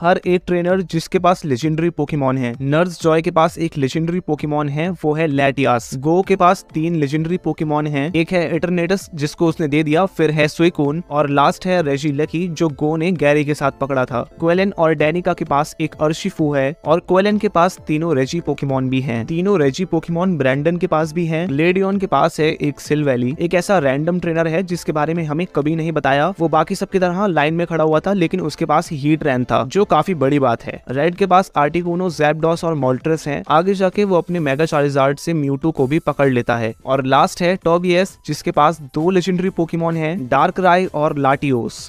हर एक ट्रेनर जिसके पास लेजेंडरी पोकेमोन है नर्स जॉय के पास एक लेजेंडरी पोकेमोन है वो है लैटियास गो के पास तीन लेजेंडरी पोकेमोन है एक है एटरनेटस जिसको उसने दे दिया फिर है स्वेकोन और लास्ट है रेजी लकी जो गो ने गैरी के साथ पकड़ा था क्वेलन और डेनिका के पास एक अर्शिफू है और क्वेलन के पास तीनों रेजी पोकेमोन भी है तीनों रेजी पोकेमोन ब्रैंडन के पास भी है लेडियन के पास है एक सिलवैली एक ऐसा रैंडम ट्रेनर है जिसके बारे में हमें कभी नहीं बताया वो बाकी सबकी तरह लाइन में खड़ा हुआ था लेकिन उसके पास हीट रैन था जो काफी बड़ी बात है रेड के पास आर्टिकोनो जेबडोस और मोल्ट्रस है आगे जाके वो अपने मेगा चार्जार्ड से म्यूटू को भी पकड़ लेता है और लास्ट है टॉबियस जिसके पास दो लेजेंडरी पोकीमोन है डार्क राय और लाटियोस